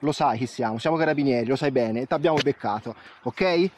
lo sai chi siamo, siamo carabinieri, lo sai bene, ti abbiamo beccato, ok?